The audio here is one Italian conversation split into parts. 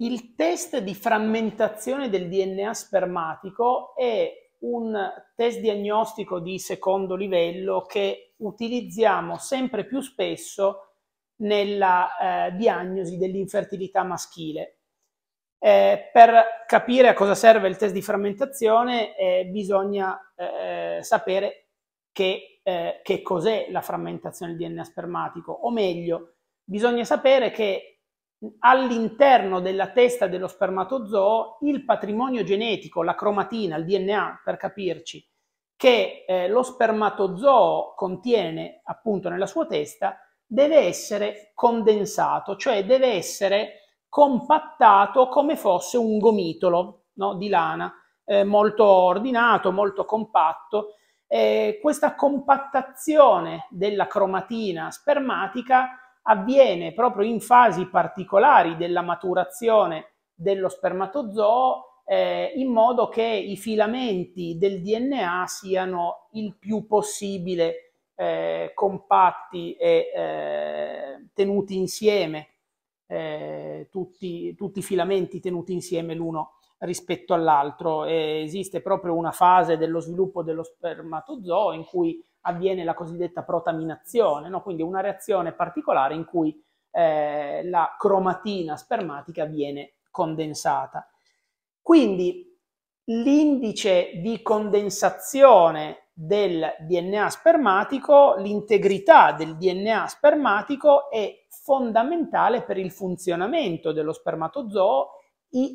Il test di frammentazione del DNA spermatico è un test diagnostico di secondo livello che utilizziamo sempre più spesso nella eh, diagnosi dell'infertilità maschile. Eh, per capire a cosa serve il test di frammentazione eh, bisogna eh, eh, sapere che, eh, che cos'è la frammentazione del DNA spermatico, o meglio, bisogna sapere che all'interno della testa dello spermatozoo il patrimonio genetico, la cromatina, il DNA per capirci, che eh, lo spermatozoo contiene appunto nella sua testa, deve essere condensato, cioè deve essere compattato come fosse un gomitolo no? di lana, eh, molto ordinato, molto compatto. Eh, questa compattazione della cromatina spermatica avviene proprio in fasi particolari della maturazione dello spermatozoo eh, in modo che i filamenti del DNA siano il più possibile eh, compatti e eh, tenuti insieme, eh, tutti, tutti i filamenti tenuti insieme l'uno rispetto all'altro. E esiste proprio una fase dello sviluppo dello spermatozoo in cui avviene la cosiddetta protaminazione, no? quindi una reazione particolare in cui eh, la cromatina spermatica viene condensata. Quindi l'indice di condensazione del DNA spermatico, l'integrità del DNA spermatico è fondamentale per il funzionamento dello spermatozoo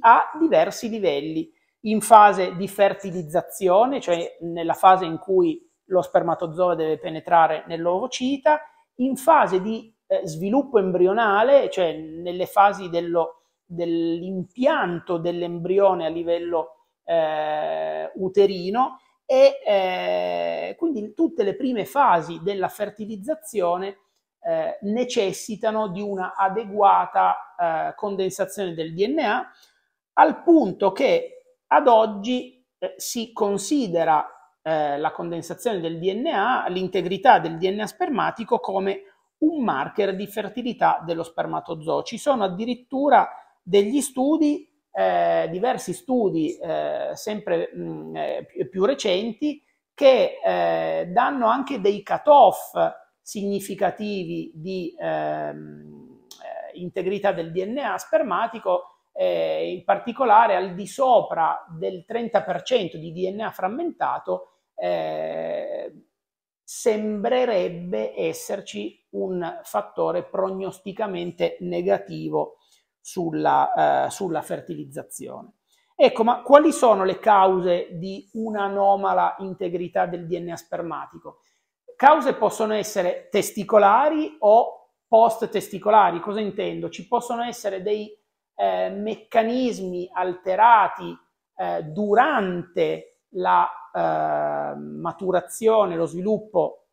a diversi livelli. In fase di fertilizzazione, cioè nella fase in cui lo spermatozoo deve penetrare nell'ovocita, in fase di eh, sviluppo embrionale, cioè nelle fasi dello, dell'impianto dell'embrione a livello eh, uterino e eh, quindi tutte le prime fasi della fertilizzazione eh, necessitano di una adeguata eh, condensazione del DNA al punto che ad oggi eh, si considera eh, la condensazione del DNA, l'integrità del DNA spermatico come un marker di fertilità dello spermatozoo. Ci sono addirittura degli studi, eh, diversi studi eh, sempre mh, mm, eh, più, più recenti, che eh, danno anche dei cut-off significativi di ehm, eh, integrità del DNA spermatico, in particolare al di sopra del 30% di DNA frammentato eh, sembrerebbe esserci un fattore prognosticamente negativo sulla, eh, sulla fertilizzazione. Ecco, ma quali sono le cause di un'anomala integrità del DNA spermatico? Cause possono essere testicolari o post-testicolari. Cosa intendo? Ci possono essere dei eh, meccanismi alterati eh, durante la eh, maturazione, lo sviluppo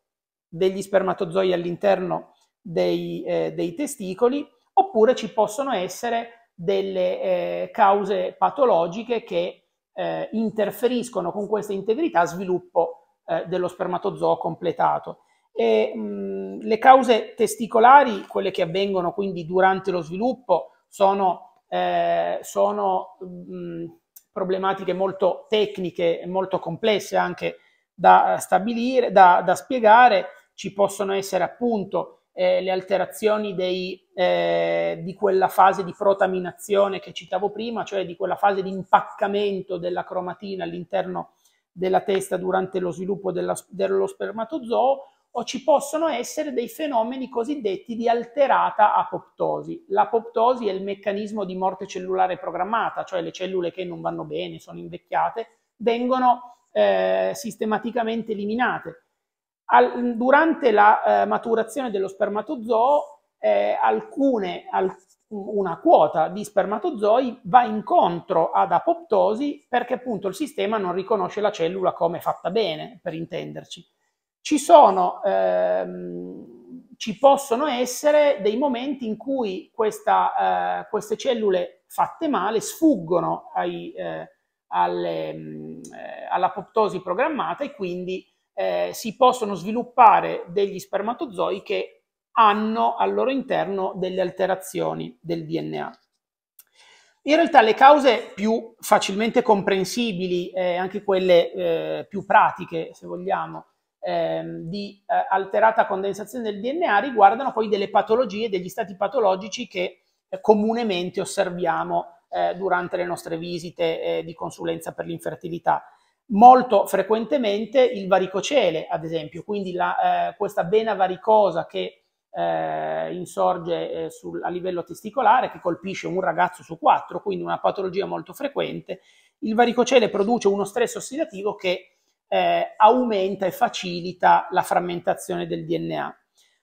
degli spermatozoi all'interno dei, eh, dei testicoli, oppure ci possono essere delle eh, cause patologiche che eh, interferiscono con questa integrità sviluppo eh, dello spermatozoo completato. E, mh, le cause testicolari, quelle che avvengono quindi durante lo sviluppo, sono, eh, sono mh, problematiche molto tecniche e molto complesse anche da eh, stabilire, da, da spiegare, ci possono essere appunto eh, le alterazioni dei, eh, di quella fase di protaminazione che citavo prima, cioè di quella fase di impaccamento della cromatina all'interno della testa durante lo sviluppo della, dello spermatozoo, o ci possono essere dei fenomeni cosiddetti di alterata apoptosi. L'apoptosi è il meccanismo di morte cellulare programmata, cioè le cellule che non vanno bene, sono invecchiate, vengono eh, sistematicamente eliminate. Al, durante la eh, maturazione dello spermatozoo, eh, alcune, al, una quota di spermatozoi va incontro ad apoptosi perché appunto il sistema non riconosce la cellula come fatta bene, per intenderci ci sono, ehm, ci possono essere dei momenti in cui questa, eh, queste cellule fatte male sfuggono ai, eh, alle, mh, eh, all'apoptosi programmata e quindi eh, si possono sviluppare degli spermatozoi che hanno al loro interno delle alterazioni del DNA. In realtà le cause più facilmente comprensibili, eh, anche quelle eh, più pratiche, se vogliamo, ehm, di eh, alterata condensazione del DNA riguardano poi delle patologie, degli stati patologici che eh, comunemente osserviamo eh, durante le nostre visite eh, di consulenza per l'infertilità. Molto frequentemente il varicocele, ad esempio, quindi la, eh, questa vena varicosa che eh, insorge eh, sul, a livello testicolare che colpisce un ragazzo su quattro, quindi una patologia molto frequente. Il varicocele produce uno stress ossidativo che eh, aumenta e facilita la frammentazione del DNA.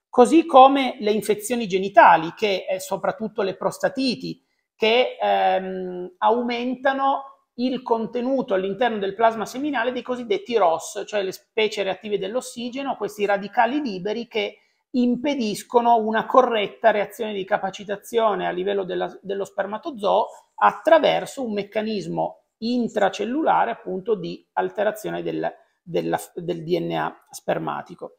Così come le infezioni genitali, che eh, soprattutto le prostatiti, che ehm, aumentano il contenuto all'interno del plasma seminale dei cosiddetti ROS, cioè le specie reattive dell'ossigeno, questi radicali liberi che impediscono una corretta reazione di capacitazione a livello della, dello spermatozoo attraverso un meccanismo intracellulare appunto di alterazione del, della, del DNA spermatico.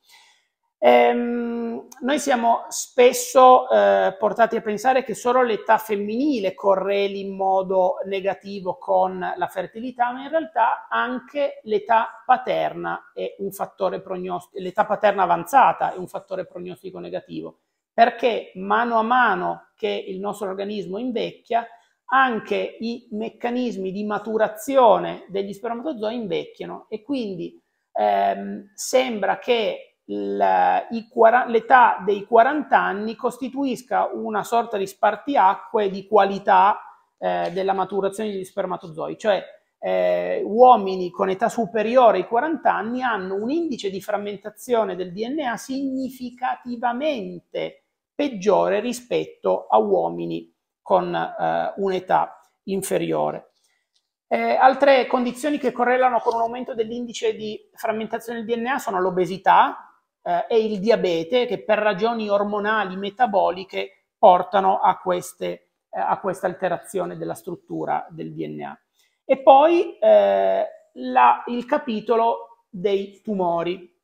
Ehm, noi siamo spesso eh, portati a pensare che solo l'età femminile correli in modo negativo con la fertilità, ma in realtà anche l'età paterna è un fattore prognostico, l'età paterna avanzata è un fattore prognostico negativo, perché mano a mano che il nostro organismo invecchia, anche i meccanismi di maturazione degli spermatozoi invecchiano e quindi ehm, sembra che l'età dei 40 anni costituisca una sorta di spartiacque di qualità eh, della maturazione degli spermatozoi, cioè eh, uomini con età superiore ai 40 anni hanno un indice di frammentazione del DNA significativamente peggiore rispetto a uomini con eh, un'età inferiore. Eh, altre condizioni che correlano con un aumento dell'indice di frammentazione del DNA sono l'obesità eh, e il diabete che per ragioni ormonali metaboliche portano a, queste, eh, a questa alterazione della struttura del DNA. E poi eh, la, il capitolo dei tumori,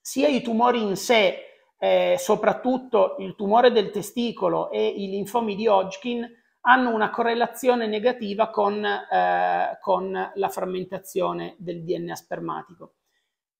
sia i tumori in sé eh, soprattutto il tumore del testicolo e i linfomi di Hodgkin hanno una correlazione negativa con, eh, con la frammentazione del DNA spermatico.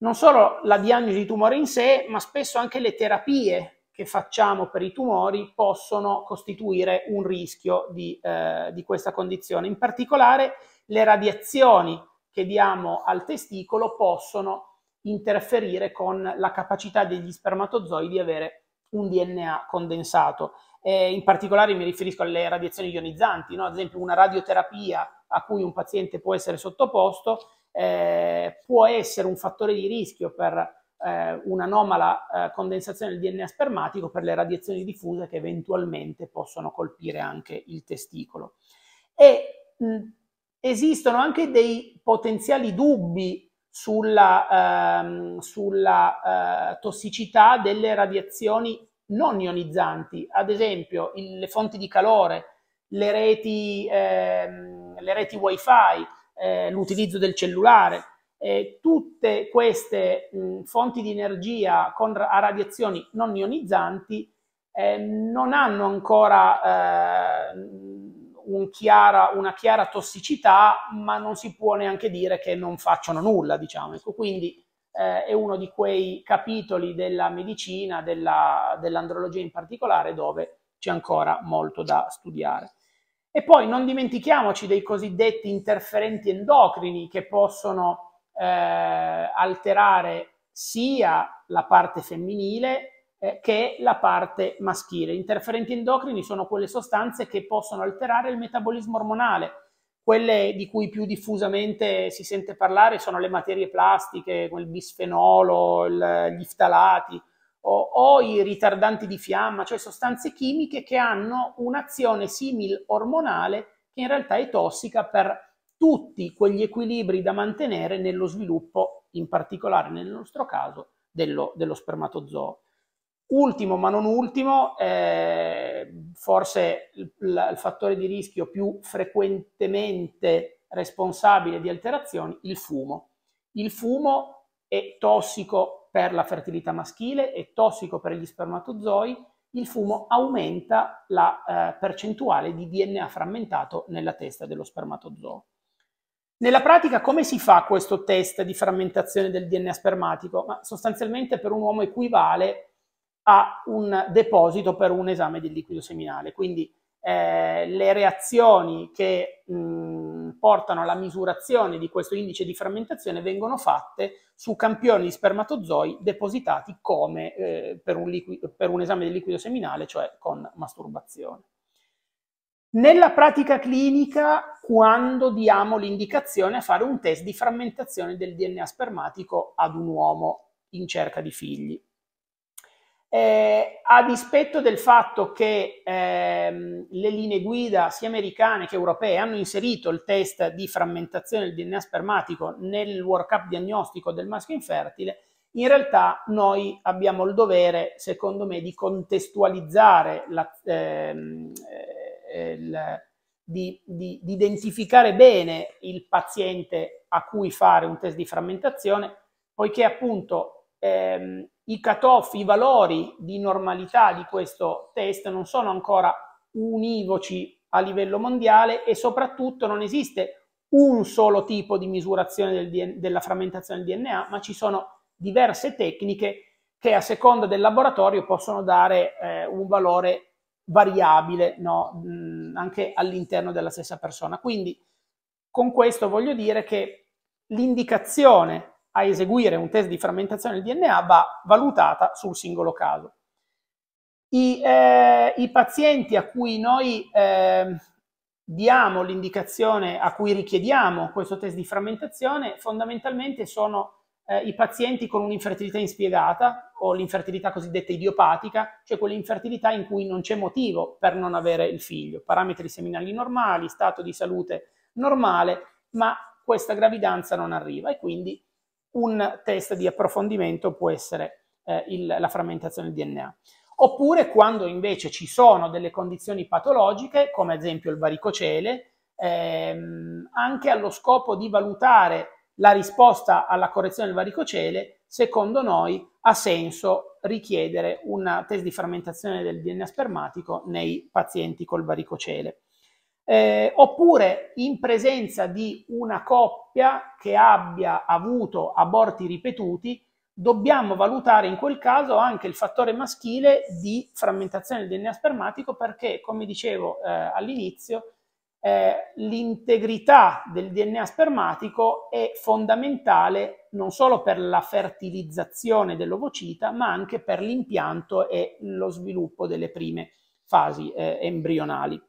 Non solo la diagnosi di tumore in sé, ma spesso anche le terapie che facciamo per i tumori possono costituire un rischio di, eh, di questa condizione. In particolare le radiazioni che diamo al testicolo possono interferire con la capacità degli spermatozoi di avere un DNA condensato. Eh, in particolare mi riferisco alle radiazioni ionizzanti, no? ad esempio una radioterapia a cui un paziente può essere sottoposto eh, può essere un fattore di rischio per eh, un'anomala eh, condensazione del DNA spermatico per le radiazioni diffuse che eventualmente possono colpire anche il testicolo. E mh, esistono anche dei potenziali dubbi sulla, ehm, sulla eh, tossicità delle radiazioni non ionizzanti, ad esempio il, le fonti di calore, le reti, ehm, le reti wifi, eh, l'utilizzo del cellulare, eh, tutte queste mh, fonti di energia con, a radiazioni non ionizzanti eh, non hanno ancora eh, un chiara, una chiara tossicità, ma non si può neanche dire che non facciano nulla, diciamo. Ecco, quindi eh, è uno di quei capitoli della medicina, della, dell'andrologia in particolare, dove c'è ancora molto da studiare. E poi non dimentichiamoci dei cosiddetti interferenti endocrini che possono eh, alterare sia la parte femminile eh, che è la parte maschile. Gli interferenti endocrini sono quelle sostanze che possono alterare il metabolismo ormonale. Quelle di cui più diffusamente si sente parlare sono le materie plastiche, come il bisfenolo, il, gli ftalati o, o i ritardanti di fiamma, cioè sostanze chimiche che hanno un'azione simil ormonale che in realtà è tossica per tutti quegli equilibri da mantenere nello sviluppo, in particolare nel nostro caso, dello, dello spermatozoo. Ultimo ma non ultimo, eh, forse il, il, fattore di rischio più frequentemente responsabile di alterazioni, il fumo. Il fumo è tossico per la fertilità maschile, è tossico per gli spermatozoi, il fumo aumenta la eh, percentuale di DNA frammentato nella testa dello spermatozoo. Nella pratica come si fa questo test di frammentazione del DNA spermatico? Ma sostanzialmente per un uomo equivale a un deposito per un esame del liquido seminale. Quindi eh, le reazioni che mh, mm, portano alla misurazione di questo indice di frammentazione vengono fatte su campioni di spermatozoi depositati come eh, per, un liquido, per un esame del liquido seminale, cioè con masturbazione. Nella pratica clinica, quando diamo l'indicazione a fare un test di frammentazione del DNA spermatico ad un uomo in cerca di figli, eh, a dispetto del fatto che ehm, le linee guida sia americane che europee hanno inserito il test di frammentazione del DNA spermatico nel workup diagnostico del maschio infertile, in realtà noi abbiamo il dovere, secondo me, di contestualizzare, la, ehm, eh, il, di, di, di identificare bene il paziente a cui fare un test di frammentazione, poiché appunto ehm, i cutoff, i valori di normalità di questo test non sono ancora univoci a livello mondiale e soprattutto non esiste un solo tipo di misurazione del DN- della frammentazione del DNA, ma ci sono diverse tecniche che a seconda del laboratorio possono dare eh, un valore variabile no? mm, anche all'interno della stessa persona. Quindi con questo voglio dire che l'indicazione a eseguire un test di frammentazione del DNA va valutata sul singolo caso. I, eh, i pazienti a cui noi eh, diamo l'indicazione, a cui richiediamo questo test di frammentazione, fondamentalmente sono eh, i pazienti con un'infertilità inspiegata o l'infertilità cosiddetta idiopatica, cioè quell'infertilità in cui non c'è motivo per non avere il figlio, parametri seminali normali, stato di salute normale, ma questa gravidanza non arriva e quindi un test di approfondimento può essere eh, il, la frammentazione del DNA. Oppure quando invece ci sono delle condizioni patologiche, come ad esempio il varicocele, ehm, anche allo scopo di valutare la risposta alla correzione del varicocele, secondo noi ha senso richiedere un test di frammentazione del DNA spermatico nei pazienti col varicocele eh, oppure in presenza di una coppia che abbia avuto aborti ripetuti, dobbiamo valutare in quel caso anche il fattore maschile di frammentazione del DNA spermatico perché, come dicevo eh, all'inizio, eh, l'integrità del DNA spermatico è fondamentale non solo per la fertilizzazione dell'ovocita, ma anche per l'impianto e lo sviluppo delle prime fasi eh, embrionali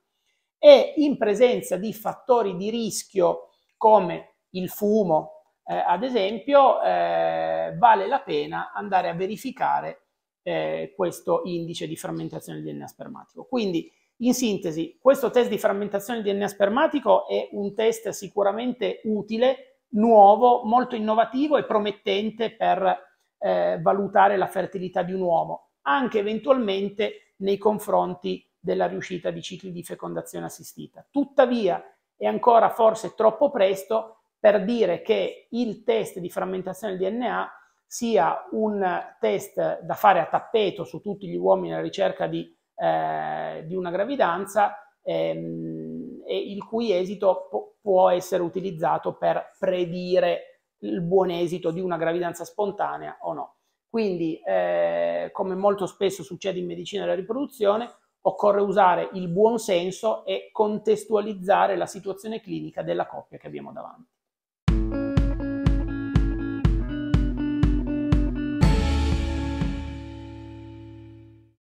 e in presenza di fattori di rischio come il fumo, eh, ad esempio, eh, vale la pena andare a verificare eh, questo indice di frammentazione di DNA spermatico. Quindi, in sintesi, questo test di frammentazione di DNA spermatico è un test sicuramente utile, nuovo, molto innovativo e promettente per eh, valutare la fertilità di un uomo, anche eventualmente nei confronti di della riuscita di cicli di fecondazione assistita. Tuttavia è ancora forse troppo presto per dire che il test di frammentazione del DNA sia un test da fare a tappeto su tutti gli uomini alla ricerca di, eh, di una gravidanza ehm, e il cui esito po- può essere utilizzato per predire il buon esito di una gravidanza spontanea o no. Quindi, eh, come molto spesso succede in medicina della riproduzione, occorre usare il buon senso e contestualizzare la situazione clinica della coppia che abbiamo davanti.